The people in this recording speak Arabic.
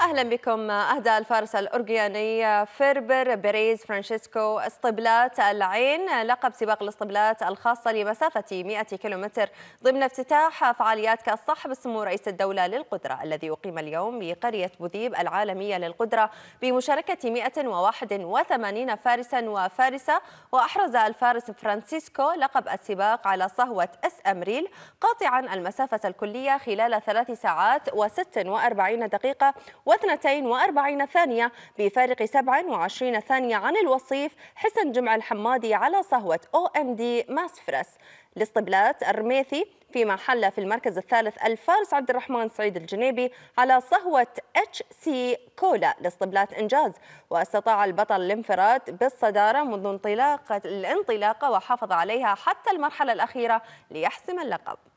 أهلا بكم أهدى الفارس الأورجياني فيربر بريز فرانشيسكو اسطبلات العين لقب سباق الاسطبلات الخاصة لمسافة 100 كيلومتر ضمن افتتاح فعاليات كأس صاحب السمو رئيس الدولة للقدرة الذي أقيم اليوم بقرية بوذيب العالمية للقدرة بمشاركة 181 فارسا وفارسة وأحرز الفارس فرانسيسكو لقب السباق على صهوة اس أمريل قاطعا المسافة الكلية خلال ثلاث ساعات و46 دقيقة و42 ثانية بفارق 27 ثانية عن الوصيف حسن جمع الحمادي على صهوة أو أم دي ماسفرس لاستبلات الرميثي فيما حل في المركز الثالث الفارس عبد الرحمن سعيد الجنيبي على صهوة اتش سي كولا لاستبلات إنجاز واستطاع البطل الانفراد بالصدارة منذ انطلاقة الانطلاقة وحافظ عليها حتى المرحلة الأخيرة ليحسم اللقب